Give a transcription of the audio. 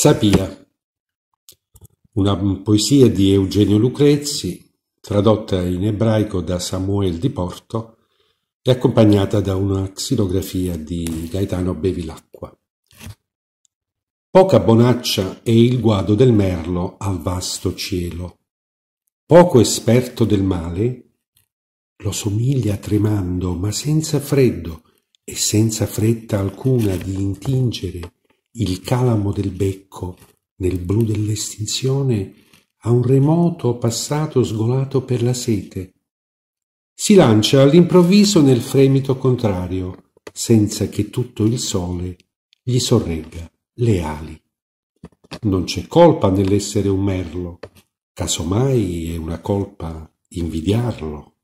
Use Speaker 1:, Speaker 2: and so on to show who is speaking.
Speaker 1: Sapia, una poesia di Eugenio Lucrezi, tradotta in ebraico da Samuel Di Porto e accompagnata da una xilografia di Gaetano Bevilacqua. Poca bonaccia è il guado del merlo al vasto cielo. Poco esperto del male, lo somiglia tremando, ma senza freddo e senza fretta alcuna di intingere il calamo del becco nel blu dell'estinzione a un remoto passato sgolato per la sete. Si lancia all'improvviso nel fremito contrario, senza che tutto il sole gli sorregga le ali. Non c'è colpa nell'essere un merlo, casomai è una colpa invidiarlo.